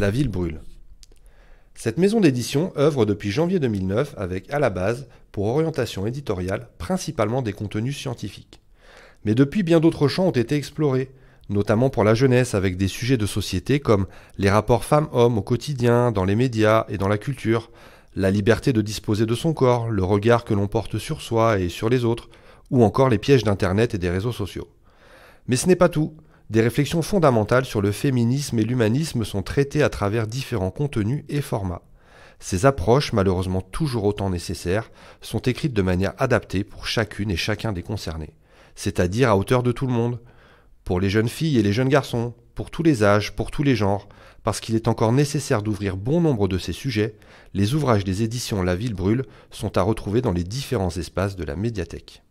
La ville brûle. Cette maison d'édition œuvre depuis janvier 2009 avec, à la base, pour orientation éditoriale, principalement des contenus scientifiques. Mais depuis, bien d'autres champs ont été explorés, notamment pour la jeunesse avec des sujets de société comme les rapports femmes-hommes au quotidien, dans les médias et dans la culture, la liberté de disposer de son corps, le regard que l'on porte sur soi et sur les autres, ou encore les pièges d'Internet et des réseaux sociaux. Mais ce n'est pas tout. Des réflexions fondamentales sur le féminisme et l'humanisme sont traitées à travers différents contenus et formats. Ces approches, malheureusement toujours autant nécessaires, sont écrites de manière adaptée pour chacune et chacun des concernés, c'est-à-dire à hauteur de tout le monde, pour les jeunes filles et les jeunes garçons, pour tous les âges, pour tous les genres, parce qu'il est encore nécessaire d'ouvrir bon nombre de ces sujets, les ouvrages des éditions La Ville Brûle sont à retrouver dans les différents espaces de la médiathèque.